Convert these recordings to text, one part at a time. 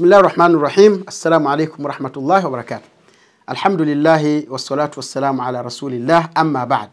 Bismillahir Rahmanir Rahim. Assalamu alaykum warahmatullahi wabarakatuh. alhamdulillahi wassalatu wassalamu ala Rasulillah amma ba'd.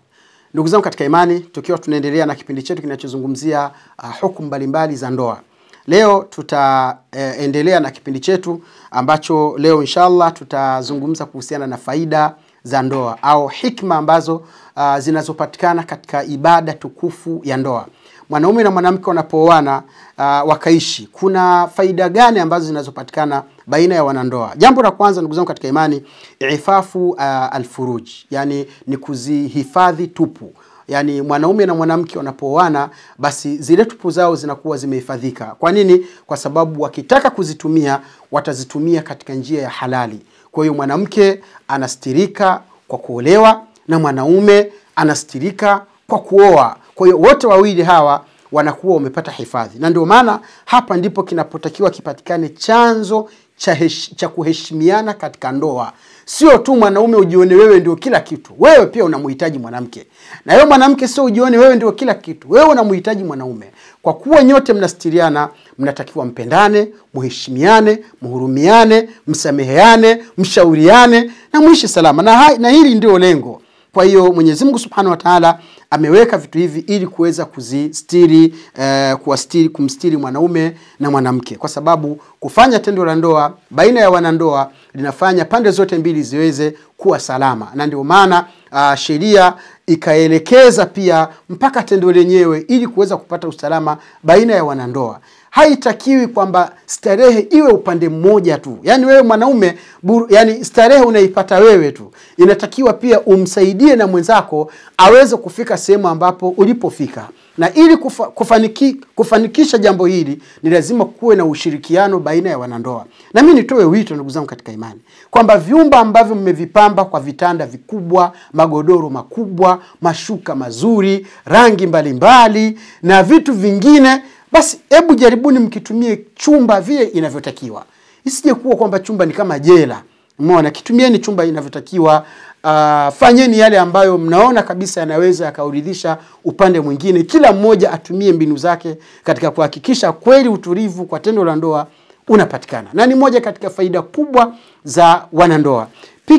Ndugu zangu katika imani, tukiwa tunaendelea na kipindi chetu kinachozungumzia uh, hukumu mbalimbali za ndoa. Leo tutaendelea uh, na kipindi chetu ambacho leo inshallah tutazungumza kuhusiana na faida za ndoa au hikma ambazo uh, zinazopatikana katika ibada tukufu ya ndoa mwanaume na mwanamke wanapooana uh, wakaishi, kuna faida gani ambazo zinazopatikana baina ya wanandoa? Jambo la kwanza, ndugu zangu katika imani, ifafu uh, alfuruj, yani ni kuzihifadhi tupu yaani mwanaume na mwanamke wanapooana basi zile tupu zao zinakuwa zimehifadhika. Kwa nini? Kwa sababu wakitaka kuzitumia watazitumia katika njia ya halali. Kwa hiyo mwanamke anastirika kwa kuolewa na mwanaume anastirika kwa kuoa. Kwa hiyo wote wawili hawa wanakuwa wamepata hifadhi, na ndio maana hapa ndipo kinapotakiwa kipatikane chanzo cha, hesh, cha kuheshimiana katika ndoa. Sio tu mwanaume ujione wewe ndio kila kitu, wewe pia unamhitaji mwanamke, na wewe mwanamke sio ujione wewe ndio kila kitu, wewe unamhitaji mwanaume. Kwa kuwa nyote mnastiriana, mnatakiwa mpendane, muheshimiane, mhurumiane, msameheane, mshauriane na muishi salama, na, hai, na hili ndio lengo kwa hiyo Mwenyezi Mungu Subhanahu wa Ta'ala ameweka vitu hivi ili kuweza kuzistiri eh, kuwastiri, kumstiri mwanaume na mwanamke, kwa sababu kufanya tendo la ndoa baina ya wanandoa linafanya pande zote mbili ziweze kuwa salama, na ndio maana uh, sheria ikaelekeza pia mpaka tendo lenyewe ili kuweza kupata usalama baina ya wanandoa haitakiwi kwamba starehe iwe upande mmoja tu, yaani wewe mwanaume buru, yani starehe unaipata wewe tu, inatakiwa pia umsaidie na mwenzako aweze kufika sehemu ambapo ulipofika. Na ili kufa, kufaniki, kufanikisha jambo hili ni lazima kuwe na ushirikiano baina ya wanandoa. Na mimi nitoe wito, ndugu zangu katika imani, kwamba vyumba ambavyo mmevipamba kwa vitanda vikubwa, magodoro makubwa, mashuka mazuri, rangi mbalimbali mbali, na vitu vingine basi hebu jaribuni mkitumie chumba vile inavyotakiwa, isije kuwa kwamba chumba ni kama jela. Umeona, kitumieni chumba inavyotakiwa. Uh, fanyeni yale ambayo mnaona kabisa yanaweza yakauridhisha upande mwingine. Kila mmoja atumie mbinu zake katika kuhakikisha kweli utulivu kwa tendo la ndoa unapatikana, na ni moja katika faida kubwa za wanandoa.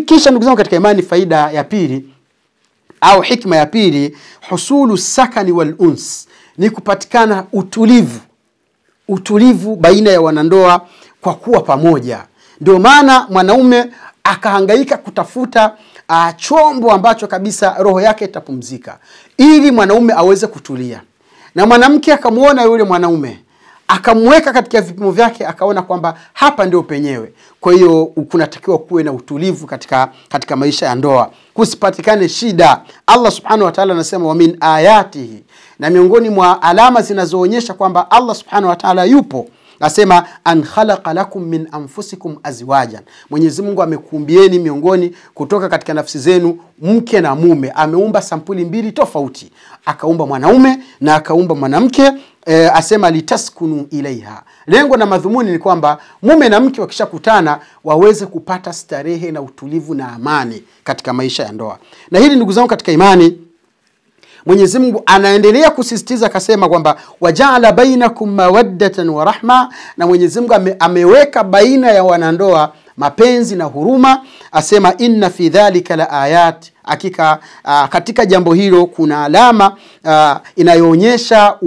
Kisha ndugu zangu, katika imani, faida ya pili au hikma ya pili, husulu sakani wal ni kupatikana utulivu utulivu baina ya wanandoa kwa kuwa pamoja ndio maana mwanaume akahangaika kutafuta uh, chombo ambacho kabisa roho yake itapumzika ili mwanaume aweze kutulia na mwanamke akamwona yule mwanaume akamweka katika vipimo vyake akaona kwamba hapa ndio penyewe kwa hiyo kunatakiwa kuwe na utulivu katika katika maisha ya ndoa kusipatikane shida allah subhanahu wataala anasema wamin ayatihi na miongoni mwa alama zinazoonyesha kwamba allah subhanahu ta'ala yupo asema an khalaqa lakum min anfusikum azwajan mwenyezi mungu amekuumbieni miongoni kutoka katika nafsi zenu mke na mume ameumba sampuli mbili tofauti akaumba mwanaume na akaumba mwanamke e, asema litaskunu ilaiha lengo na madhumuni ni kwamba mume na mke wakishakutana waweze kupata starehe na utulivu na amani katika maisha ya ndoa na hili ndugu zangu katika imani Mwenyezi Mungu anaendelea kusisitiza akasema kwamba wajaala bainakum mawaddatan wa rahma, na Mwenyezi Mungu ame, ameweka baina ya wanandoa mapenzi na huruma, asema inna fi dhalika la ayat hakika uh, katika jambo hilo kuna alama uh, inayoonyesha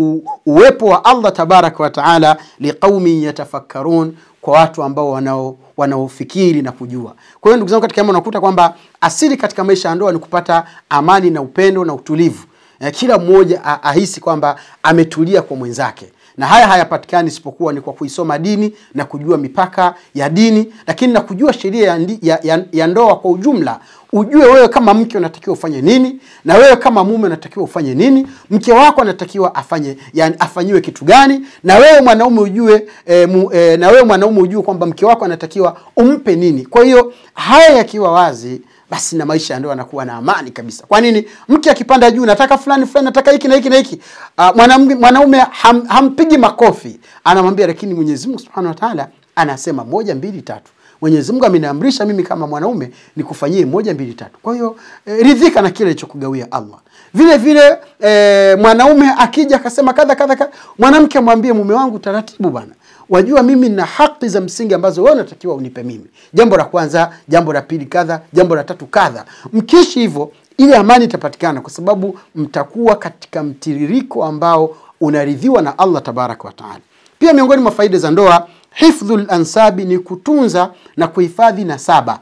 uwepo wa Allah tabaraka wa taala liqaumin yatafakkarun, kwa watu ambao wanao wanaofikiri na kujua. Kwa hiyo ndugu zangu, katika unakuta kwamba asili katika maisha ya ndoa ni kupata amani na upendo na utulivu. Eh, kila mmoja ahisi kwamba ametulia kwa mwenzake na haya hayapatikani isipokuwa ni kwa kuisoma dini na kujua mipaka ya dini lakini na kujua sheria ya, ya, ya, ya ndoa kwa ujumla ujue wewe kama mke unatakiwa ufanye nini na wewe kama mume unatakiwa ufanye nini mke wako anatakiwa afanye yani afanyiwe kitu gani na wewe mwanaume ujue e, mu, e, na wewe mwanaume ujue kwamba mke wako anatakiwa umpe nini kwa hiyo haya yakiwa wazi basi na maisha ndio anakuwa na amani kabisa. Kwa nini? Mke akipanda juu, nataka fulani fulani, nataka hiki na hiki na hiki, uh, mwanaume ham, hampigi makofi, anamwambia lakini Mwenyezi Mungu Subhanahu wa Ta'ala anasema moja mbili tatu. Mwenyezi Mungu ameniamrisha mimi kama mwanaume nikufanyie moja mbili tatu. Kwa hiyo e, ridhika na kile alichokugawia Allah. Vile vile e, mwanaume akija akasema kadha kadha mwanamke amwambie mume wangu taratibu bwana wajua mimi na haki za msingi ambazo wewe unatakiwa unipe mimi. Jambo la kwanza, jambo la pili kadha, jambo la tatu kadha. Mkiishi hivyo, ile amani itapatikana, kwa sababu mtakuwa katika mtiririko ambao unaridhiwa na Allah tabaraka wa taala. Pia miongoni mwa faida za ndoa, hifdhul ansabi ni kutunza na kuhifadhi nasaba.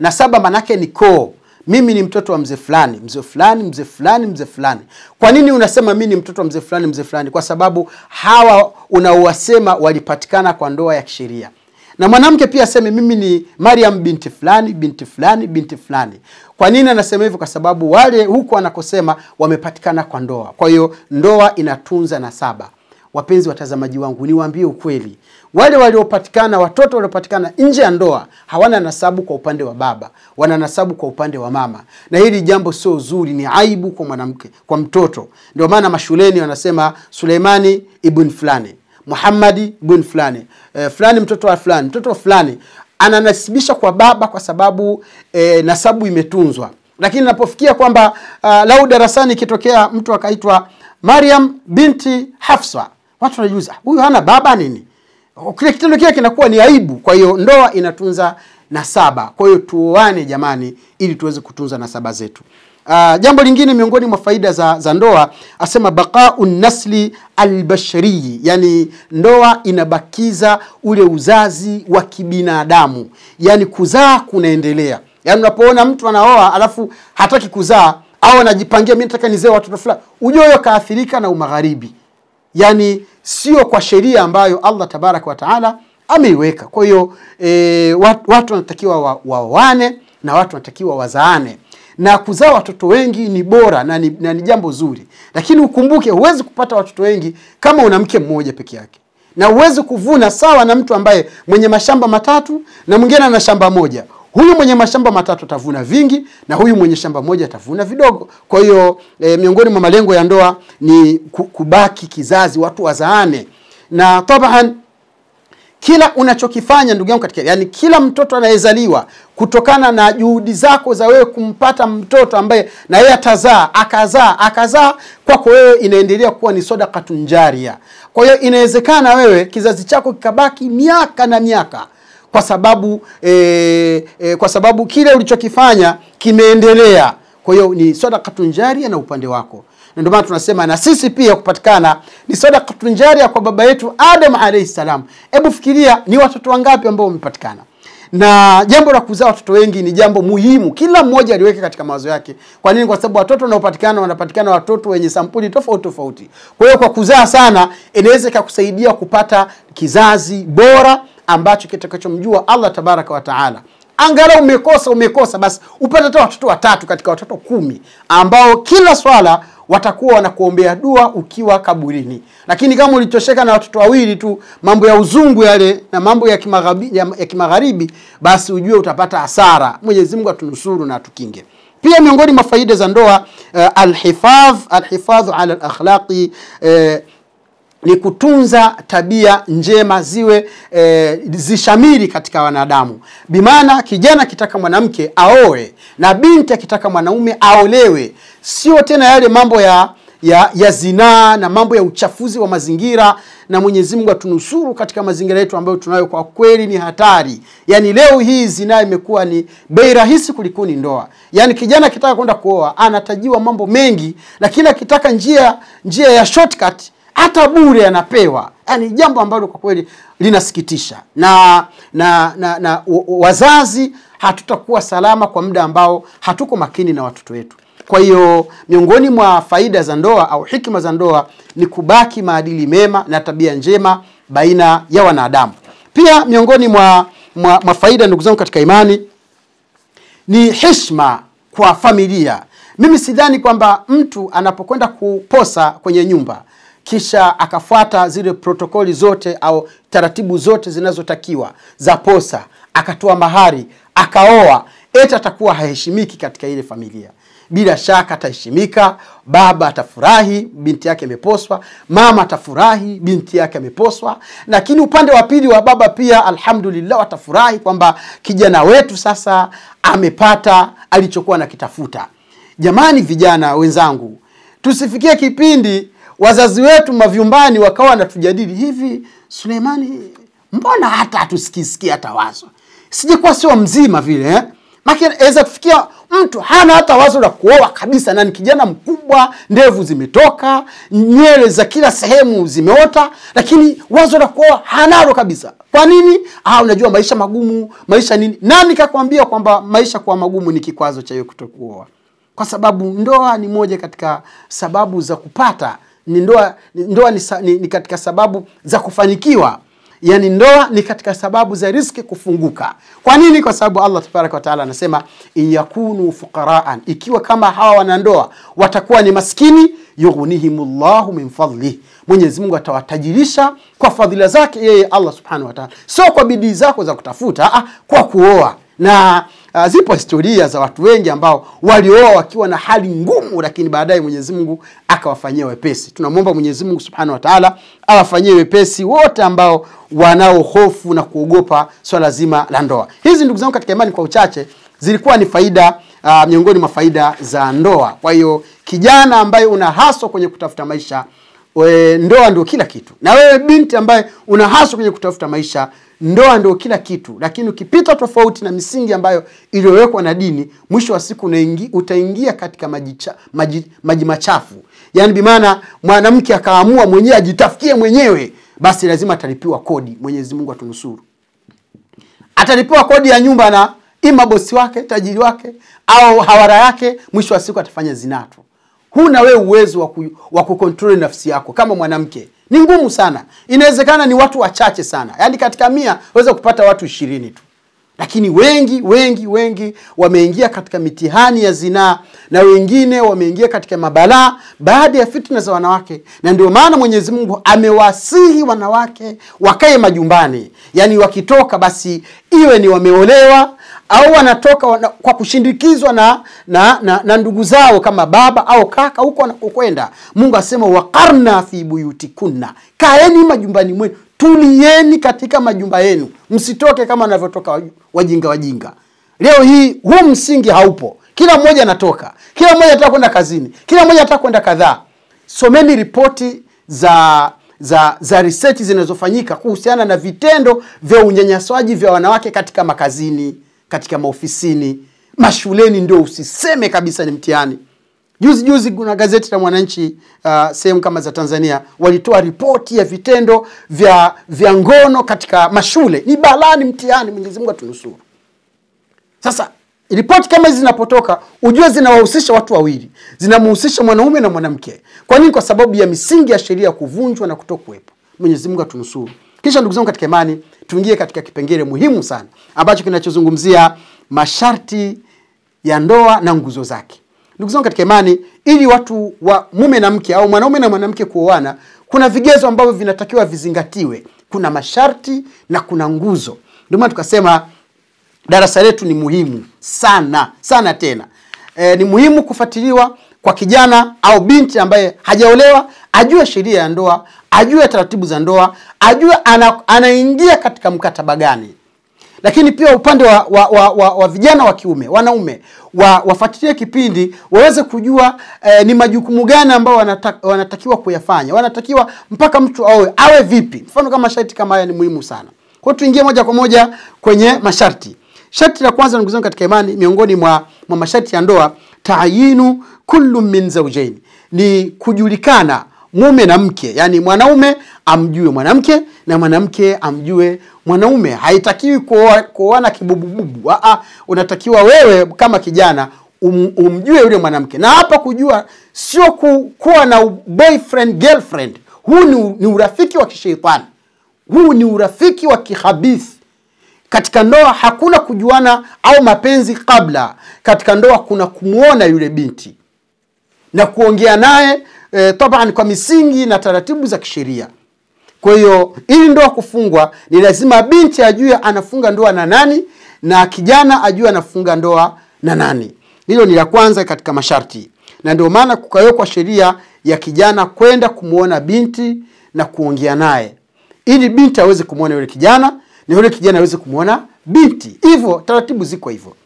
Nasaba manake ni koo mimi ni mtoto wa mzee fulani mzee fulani mzee fulani mzee fulani. Kwa nini unasema mimi ni mtoto wa mzee fulani mzee fulani? Kwa sababu hawa unaowasema walipatikana kwa ndoa ya kisheria na mwanamke pia aseme mimi ni Mariam binti fulani binti fulani binti fulani. Kwa nini anasema hivyo? Kwa sababu wale huko anakosema wamepatikana kwa ndoa. Kwa hiyo ndoa inatunza na saba Wapenzi watazamaji wangu, niwaambie ukweli, wale waliopatikana, watoto waliopatikana nje ya ndoa hawana nasabu kwa upande wa baba, wana nasabu kwa upande wa mama, na hili jambo sio zuri, ni aibu kwa mwanamke, kwa mtoto. Ndio maana mashuleni wanasema Suleimani ibn fulani, Muhammadi ibn fulani, e, fulani mtoto wa fulani, mtoto wa fulani, ananasibisha kwa baba kwa sababu e, nasabu imetunzwa. Lakini napofikia kwamba uh, lau darasani ikitokea mtu akaitwa Mariam binti Hafsa, watu wanajiuliza huyu hana baba nini? kile kitendo kile kinakuwa ni aibu. Kwa hiyo ndoa inatunza nasaba. Kwa hiyo tuoane jamani, ili tuweze kutunza nasaba zetu. Uh, jambo lingine miongoni mwa faida za, za ndoa asema baqau nasli albashari, yani ndoa inabakiza ule uzazi wa kibinadamu, yani kuzaa kunaendelea. Yani unapoona mtu anaoa alafu hataki kuzaa au anajipangia, mimi nataka nizee watoto fulani, ujue huyo kaathirika na umagharibi, yani sio kwa sheria ambayo Allah tabaraka wa taala ameiweka. Kwa hiyo e, watu wanatakiwa waoane wa na watu wanatakiwa wazaane na kuzaa watoto wengi ni bora na ni, na ni jambo zuri, lakini ukumbuke, huwezi kupata watoto wengi kama una mke mmoja peke yake, na huwezi kuvuna sawa na mtu ambaye mwenye mashamba matatu na mwingine ana shamba moja. Huyu mwenye mashamba matatu atavuna vingi na huyu mwenye shamba moja atavuna vidogo. Kwa hiyo e, miongoni mwa malengo ya ndoa ni kubaki kizazi, watu wazaane, na tabahan, kila unachokifanya ndugu yangu katika, yani kila mtoto anayezaliwa kutokana na juhudi zako za wewe kumpata mtoto ambaye na yeye atazaa akazaa akazaa, kwako wewe inaendelea kuwa ni sadakatun tunjaria. Kwa hiyo inawezekana wewe kizazi chako kikabaki miaka na miaka kwa sababu e, e, kwa sababu kile ulichokifanya kimeendelea. Kwa hiyo ni sadakatun jaria na upande wako, na ndio maana tunasema na sisi pia kupatikana ni sadakatun jaria kwa baba yetu Adam alayhi salam. Hebu fikiria ni watoto wangapi ambao wamepatikana na jambo la kuzaa watoto wengi ni jambo muhimu, kila mmoja aliweke katika mawazo yake. Kwa nini? Kwa sababu watoto wanaopatikana wanapatikana watoto wenye sampuli tofauti tofauti. Kwa hiyo kwa kuzaa sana inaweza ikakusaidia kupata kizazi bora ambacho kitakachomjua Allah tabaraka wa taala. Angalau umekosa umekosa, basi upate hata watoto watatu katika watoto kumi ambao kila swala watakuwa wanakuombea dua ukiwa kaburini. Lakini kama ulitosheka na watoto wawili tu, mambo ya uzungu yale na mambo ya kimagharibi, ya, ya kimagharibi, basi ujue utapata hasara. Mwenyezi Mungu atunusuru na atukinge. Pia miongoni mwa faida za ndoa uh, alhifadh alhifadhu ala alakhlaqi uh, ni kutunza tabia njema ziwe e, zishamiri katika wanadamu. Bimaana kijana akitaka mwanamke aoe na binti akitaka mwanaume aolewe, sio tena yale mambo ya ya, ya zinaa na mambo ya uchafuzi wa mazingira na Mwenyezi Mungu atunusuru katika mazingira yetu ambayo tunayo kwa kweli ni hatari. Yaani leo hii zinaa imekuwa ni bei rahisi kuliko ni ndoa. Yaani kijana akitaka kwenda kuoa anatajiwa mambo mengi, lakini akitaka njia njia ya shortcut hata bure anapewa. yani jambo ambalo kwa kweli linasikitisha, na na na, na wazazi hatutakuwa salama kwa muda ambao hatuko makini na watoto wetu. Kwa hiyo miongoni mwa faida za ndoa au hikima za ndoa ni kubaki maadili mema na tabia njema baina ya wanadamu. Pia miongoni mwa, mwa, mwa faida ndugu zangu katika imani ni heshima kwa familia. Mimi sidhani kwamba mtu anapokwenda kuposa kwenye nyumba kisha akafuata zile protokoli zote au taratibu zote zinazotakiwa za posa, akatoa mahari, akaoa, eti atakuwa haheshimiki katika ile familia. Bila shaka ataheshimika, baba atafurahi, binti yake ameposwa, mama atafurahi, binti yake ameposwa. Lakini upande wa pili wa baba pia, alhamdulillah, atafurahi kwamba kijana wetu sasa amepata alichokuwa nakitafuta. Jamani vijana wenzangu, tusifikie kipindi wazazi wetu mavyumbani wakawa wanatujadili hivi, Suleimani, mbona hata hatusikisiki hata wazo, sijakuwa sio mzima vile eh? Maki aweza kufikia mtu hana hata wazo la kuoa kabisa, na ni kijana mkubwa, ndevu zimetoka, nywele za kila sehemu zimeota, lakini wazo la kuoa hanalo kabisa. Kwa nini? Ah, unajua maisha magumu, maisha nini. Nani kakwambia kwamba maisha kuwa magumu ni kikwazo cha hiyo kutokuoa? Kwa sababu ndoa ni moja katika sababu za kupata ni ndoa, ndoa ni, ni, ni katika sababu za kufanikiwa yani ndoa ni katika sababu za riski kufunguka. Kwa nini? Kwa sababu Allah tabaraka wataala anasema in yakunu fuqaraan, ikiwa kama hawa wanandoa watakuwa ni maskini, yughnihimullahu min fadlih, Mwenyezi Mungu atawatajirisha kwa fadhila zake yeye Allah subhanahu wa taala, sio kwa bidii zako za kutafuta, ah, kwa kuoa na Uh, zipo historia za watu wengi ambao walioa wakiwa na hali ngumu, lakini baadaye Mwenyezi Mungu akawafanyia wepesi. Tunamwomba Mwenyezi Mungu Subhanahu wa Ta'ala awafanyie wepesi wote ambao wanao hofu na kuogopa swala zima la ndoa. Hizi ndugu zangu katika imani, kwa uchache zilikuwa ni faida uh, miongoni mwa faida za ndoa. Kwa hiyo kijana ambaye una haswa kwenye kutafuta maisha we, ndoa ndio kila kitu, na wewe binti ambaye una haswa kwenye kutafuta maisha ndoa ndio kila kitu, lakini ukipita tofauti na misingi ambayo iliyowekwa na dini, mwisho wa siku unaingi, utaingia katika maji, maji, maji machafu. Yaani bimaana mwanamke akaamua mwenyewe ajitafikie mwenyewe, basi lazima atalipiwa kodi. Mwenyezi Mungu atunusuru, atalipiwa kodi ya nyumba na ima bosi wake, tajiri wake au hawara yake. Mwisho wa siku atafanya zinato. Huna wewe uwezo wa kukontroli nafsi yako kama mwanamke ni ngumu sana inawezekana ni watu wachache sana yaani katika mia waweza kupata watu ishirini tu lakini wengi wengi wengi wameingia katika mitihani ya zinaa na wengine wameingia katika mabalaa baada ya fitna za wanawake na ndio maana mwenyezi mungu amewasihi wanawake wakae majumbani yaani wakitoka basi iwe ni wameolewa au wanatoka wana, kwa kushindikizwa na, na, na, na ndugu zao kama baba au kaka huko wanakokwenda. Mungu asema wakarna fi buyutikunna, kaeni majumbani mwenu, tulieni katika majumba yenu, msitoke kama wanavyotoka wajinga wajinga. Leo hii huu msingi haupo, kila mmoja anatoka, kila mmoja anataka kwenda kazini, kila mmoja anataka kwenda kadhaa. Someni ripoti za za za research zinazofanyika kuhusiana na vitendo vya unyanyasaji vya wanawake katika makazini katika maofisini, mashuleni ndio usiseme kabisa ni mtihani. Juzi juzi kuna gazeti la Mwananchi uh, sehemu kama za Tanzania walitoa ripoti ya vitendo vya, vya ngono katika mashule. Ni balaa, ni mtihani. Mwenyezi Mungu atunusuru. Sasa ripoti kama hizi zinapotoka, ujue zinawahusisha watu wawili, zinamhusisha mwanaume na mwanamke. Kwa nini? Kwa sababu ya misingi ya sheria kuvunjwa na kutokuwepo. Mwenyezi Mungu atunusuru. Kisha ndugu zangu katika imani, tuingie katika kipengele muhimu sana ambacho kinachozungumzia masharti ya ndoa na nguzo zake. Ndugu zangu katika imani, ili watu wa mume na mke au mwanaume na mwanamke kuoana, kuna vigezo ambavyo vinatakiwa vizingatiwe. Kuna masharti na kuna nguzo. Ndio maana tukasema darasa letu ni muhimu sana sana tena. E, ni muhimu kufuatiliwa kwa kijana au binti ambaye hajaolewa ajue sheria ya ndoa, ajue taratibu za ndoa, ajue ana, anaingia katika mkataba gani. Lakini pia upande wa, wa, wa, wa, wa vijana wa kiume, wanaume wa, wafuatilie kipindi waweze kujua eh, ni majukumu gani ambayo wanata, wanatakiwa kuyafanya, wanatakiwa mpaka mtu awe awe vipi. Mfano kama sharti kama haya ni muhimu sana. Kwa tuingie moja kwa moja kwenye masharti. Sharti la kwanza, ndugu zangu katika imani, miongoni mwa, mwa masharti ya ndoa, taayinu kullu min zaujaini, ni kujulikana mume na mke, yani mwanaume amjue mwanamke na mwanamke amjue mwanaume. Haitakiwi kuoana kibubububu. unatakiwa wewe kama kijana um, umjue yule mwanamke, na hapa kujua sio kuwa na boyfriend girlfriend. Huu ni, ni urafiki wa kisheitani, huu ni urafiki wa kihabithi. Katika ndoa hakuna kujuana au mapenzi kabla. Katika ndoa kuna kumwona yule binti na kuongea naye e, taban kwa misingi na taratibu za kisheria kwa hiyo ili ndoa kufungwa ni lazima binti ajue anafunga ndoa na nani na kijana ajue anafunga ndoa na nani hilo ni la kwanza katika masharti na ndio maana kukawekwa sheria ya kijana kwenda kumwona binti na kuongea naye ili binti aweze kumwona yule kijana na yule kijana aweze kumwona binti hivyo taratibu ziko hivyo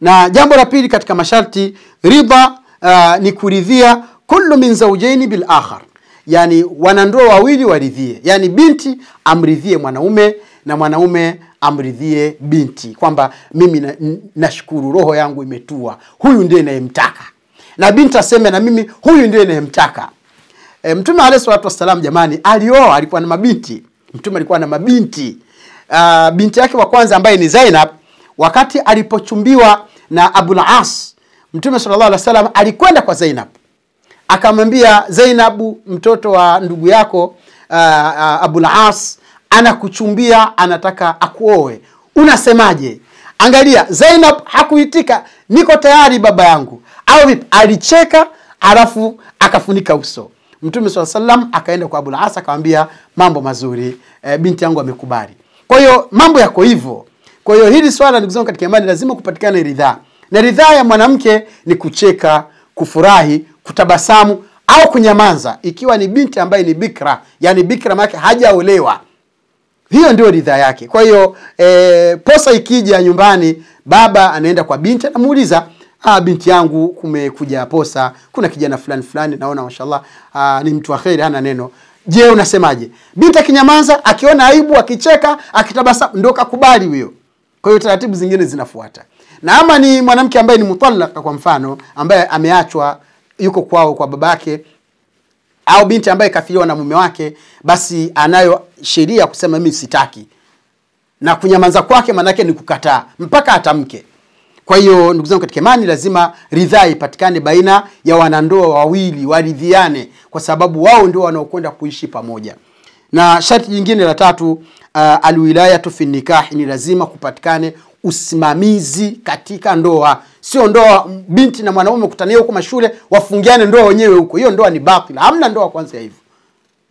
na jambo la pili katika masharti ridha uh, ah, ni kuridhia kullu min zaujaini bil akhar, yani wanandoa wawili waridhie, yani binti amridhie mwanaume na mwanaume amridhie binti, kwamba mimi na, nashukuru roho yangu imetua, huyu ndiye nayemtaka, na binti aseme na mimi huyu ndiye nayemtaka. E, Mtume alayhi salatu wassalam, jamani, alioa alikuwa na mabinti. Mtume alikuwa na mabinti. Uh, binti yake wa kwanza ambaye ni Zainab, wakati alipochumbiwa na Abul As, Mtume sallallahu alaihi wasallam alikwenda kwa Zainab akamwambia Zainabu, mtoto wa ndugu yako uh, Abu uh, Abul As anakuchumbia, anataka akuoe, unasemaje? Angalia, Zainab hakuitika niko tayari baba yangu, au vipi? Alicheka alafu akafunika uso. Mtume swalla sallam akaenda kwa Abu As akamwambia mambo mazuri, e, binti yangu amekubali. Kwa hiyo mambo yako hivyo. Kwa hiyo hili swala ndugu zangu katika imani lazima kupatikana ridhaa, na ridhaa ya mwanamke ni kucheka, kufurahi, kutabasamu au kunyamaza ikiwa ni binti ambaye ni bikra yani bikra maake hajaolewa hiyo ndio ridha yake kwa hiyo e, posa ikija nyumbani baba anaenda kwa binti anamuuliza ah, binti yangu kumekuja posa kuna kijana fulani fulani naona mashallah ah, ni mtu wa kheri hana neno je unasemaje binti akinyamaza akiona aibu akicheka akitabasamu ndio kakubali huyo kwa hiyo taratibu zingine zinafuata na ama ni mwanamke ambaye ni mutalaka kwa mfano ambaye ameachwa yuko kwao kwa babake au binti ambaye kafiliwa na mume wake, basi anayo sheria kusema mimi sitaki, na kunyamaza kwake maanake ni kukataa mpaka atamke. Kwa hiyo ndugu zangu katika imani, lazima ridhaa ipatikane baina ya wanandoa wawili, waridhiane, kwa sababu wao ndio wanaokwenda kuishi pamoja. Na sharti jingine la tatu, uh, alwilayatu fi nikahi, ni lazima kupatikane usimamizi katika ndoa sio ndoa binti na mwanaume kutania huko mashule wafungiane ndoa wenyewe huko hiyo ndoa ni batila hamna ndoa kwanza ya hivyo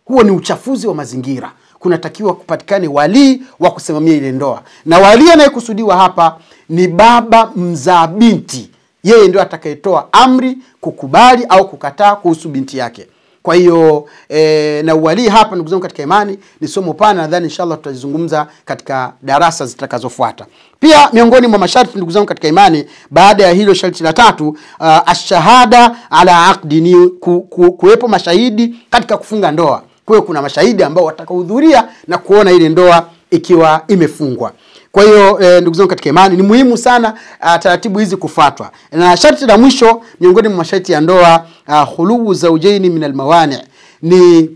huo ni uchafuzi wa mazingira kunatakiwa kupatikane walii wa kusimamia ile ndoa na walii anayekusudiwa hapa ni baba mzaa binti yeye ndio atakayetoa amri kukubali au kukataa kuhusu binti yake kwa hiyo e, na uwalii hapa, ndugu zangu katika imani, ni somo pana, nadhani inshallah tutazungumza katika darasa zitakazofuata. Pia miongoni mwa masharti ndugu zangu katika imani, baada ya hilo sharti la tatu, uh, ashahada ala aqdi, ni ku, ku, kuwepo mashahidi katika kufunga ndoa. Kwa kuna mashahidi ambao watakaohudhuria na kuona ile ndoa ikiwa imefungwa. Kwa hiyo e, ndugu zangu katika imani, ni muhimu sana a, ah, taratibu hizi kufuatwa. Na sharti la mwisho miongoni mwa masharti ya ndoa, ah, khuluu zaujaini min almawani, ni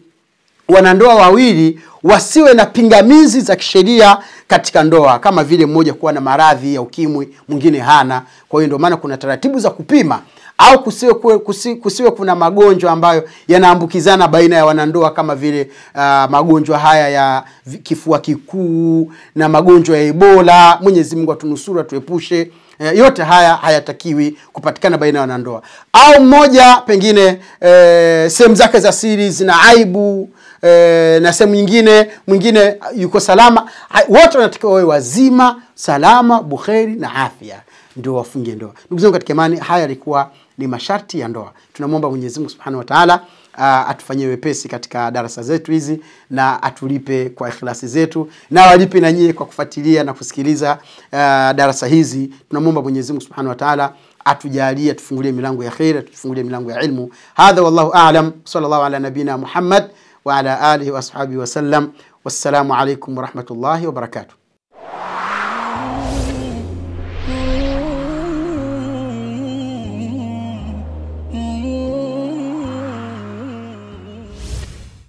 wanandoa wawili wasiwe na pingamizi za kisheria katika ndoa, kama vile mmoja kuwa na maradhi ya ukimwi, mwingine hana. Kwa hiyo ndio maana kuna taratibu za kupima au kusiwe, kusiwe, kusiwe kuna magonjwa ambayo yanaambukizana baina ya wanandoa kama vile uh, magonjwa haya ya kifua kikuu na magonjwa ya Ebola. Mwenyezi Mungu atunusuru, atuepushe eh, yote haya hayatakiwi kupatikana baina ya wanandoa au mmoja pengine e, sehemu zake za siri zina aibu e, na sehemu nyingine mwingine yuko salama. Wote wanatakiwa wawe wazima, salama, buheri na afya ndio wafunge ndoa. Ndugu zangu katika imani, haya yalikuwa ni masharti ya ndoa. Tunamwomba Mwenyezi Mungu Subhanahu wa Ta'ala uh, atufanyie wepesi katika darasa zetu hizi na atulipe kwa ikhlasi zetu na walipe na nyie kwa kufuatilia na kusikiliza uh, darasa hizi. Tunamwomba Mwenyezi Mungu Subhanahu wa Ta'ala atujalie, atufungulie milango ya kheri, atufungulie milango ya ilmu. Hadha wallahu a'lam, sallallahu ala nabina Muhammad wa ala alihi wa ashabihi sallam. Wassalamu alaikum warahmatullahi wabarakatuh.